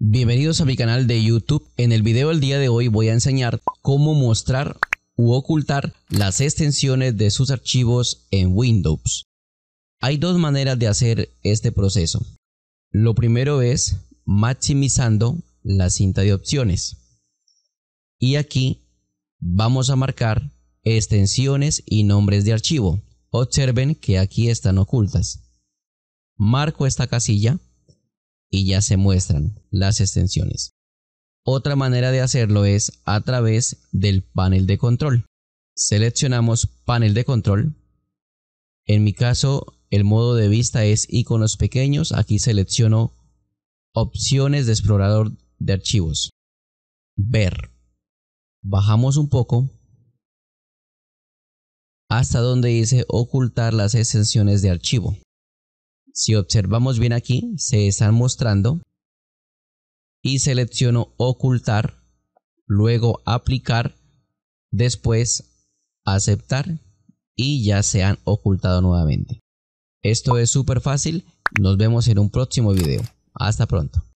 Bienvenidos a mi canal de YouTube. En el video del día de hoy voy a enseñar cómo mostrar u ocultar las extensiones de sus archivos en Windows. Hay dos maneras de hacer este proceso. Lo primero es maximizando la cinta de opciones. Y aquí vamos a marcar extensiones y nombres de archivo. Observen que aquí están ocultas. Marco esta casilla y ya se muestran las extensiones. Otra manera de hacerlo es a través del panel de control. Seleccionamos panel de control. En mi caso, el modo de vista es iconos pequeños. Aquí selecciono opciones de explorador de archivos. Ver. Bajamos un poco hasta donde dice ocultar las extensiones de archivo. Si observamos bien aquí, se están mostrando y selecciono ocultar, luego aplicar, después aceptar y ya se han ocultado nuevamente. Esto es súper fácil, nos vemos en un próximo video. Hasta pronto.